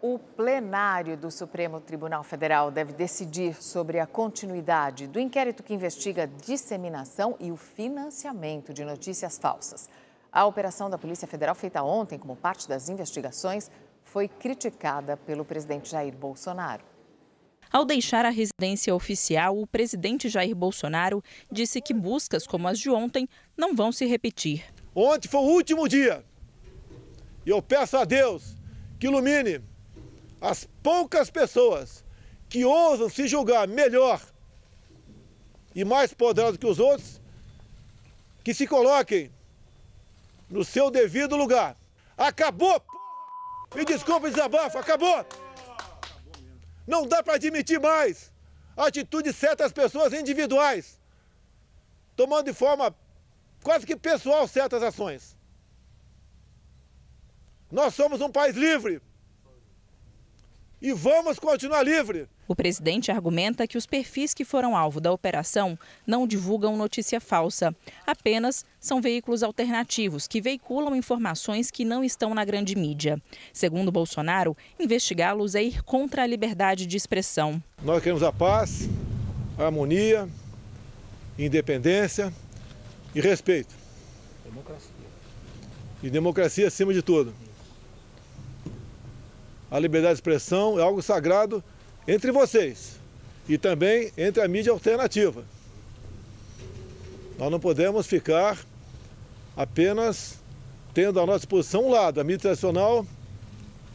O plenário do Supremo Tribunal Federal deve decidir sobre a continuidade do inquérito que investiga a disseminação e o financiamento de notícias falsas. A operação da Polícia Federal, feita ontem como parte das investigações, foi criticada pelo presidente Jair Bolsonaro. Ao deixar a residência oficial, o presidente Jair Bolsonaro disse que buscas como as de ontem não vão se repetir. Ontem foi o último dia. E eu peço a Deus que ilumine as poucas pessoas que ousam se julgar melhor e mais poderosas que os outros, que se coloquem no seu devido lugar. Acabou! Me desculpe, desabafo, acabou! Não dá para admitir mais a atitude de certas pessoas individuais, tomando de forma quase que pessoal certas ações. Nós somos um país livre e vamos continuar livre. O presidente argumenta que os perfis que foram alvo da operação não divulgam notícia falsa. Apenas são veículos alternativos que veiculam informações que não estão na grande mídia. Segundo Bolsonaro, investigá-los é ir contra a liberdade de expressão. Nós queremos a paz, a harmonia, independência e respeito. Democracia. E democracia acima de tudo a liberdade de expressão é algo sagrado entre vocês e também entre a mídia alternativa. Nós não podemos ficar apenas tendo à nossa disposição um lado, a mídia tradicional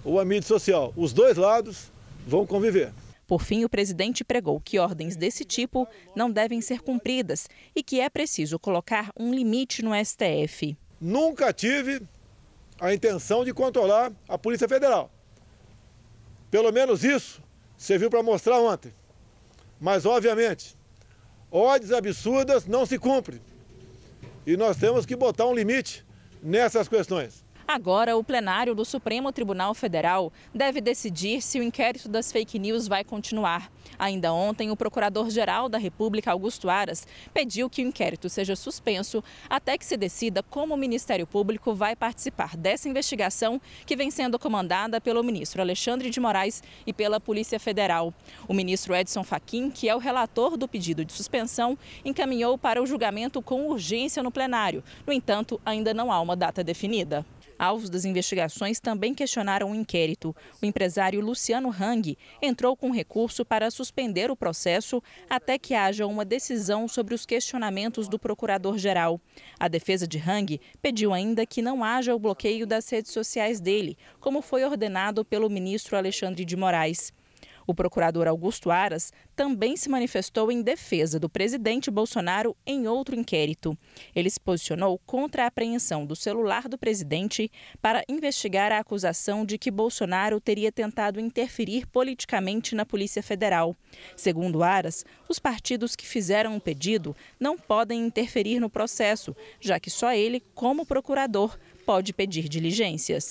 ou a mídia social. Os dois lados vão conviver. Por fim, o presidente pregou que ordens desse tipo não devem ser cumpridas e que é preciso colocar um limite no STF. Nunca tive a intenção de controlar a Polícia Federal. Pelo menos isso serviu para mostrar ontem. Mas, obviamente, ordens absurdas não se cumprem. E nós temos que botar um limite nessas questões. Agora, o plenário do Supremo Tribunal Federal deve decidir se o inquérito das fake news vai continuar. Ainda ontem, o Procurador-Geral da República, Augusto Aras, pediu que o inquérito seja suspenso até que se decida como o Ministério Público vai participar dessa investigação que vem sendo comandada pelo ministro Alexandre de Moraes e pela Polícia Federal. O ministro Edson Fachin, que é o relator do pedido de suspensão, encaminhou para o julgamento com urgência no plenário. No entanto, ainda não há uma data definida. Alvos das investigações também questionaram o inquérito. O empresário Luciano Hang entrou com recurso para suspender o processo até que haja uma decisão sobre os questionamentos do procurador-geral. A defesa de Hang pediu ainda que não haja o bloqueio das redes sociais dele, como foi ordenado pelo ministro Alexandre de Moraes. O procurador Augusto Aras também se manifestou em defesa do presidente Bolsonaro em outro inquérito. Ele se posicionou contra a apreensão do celular do presidente para investigar a acusação de que Bolsonaro teria tentado interferir politicamente na Polícia Federal. Segundo Aras, os partidos que fizeram o um pedido não podem interferir no processo, já que só ele, como procurador, pode pedir diligências.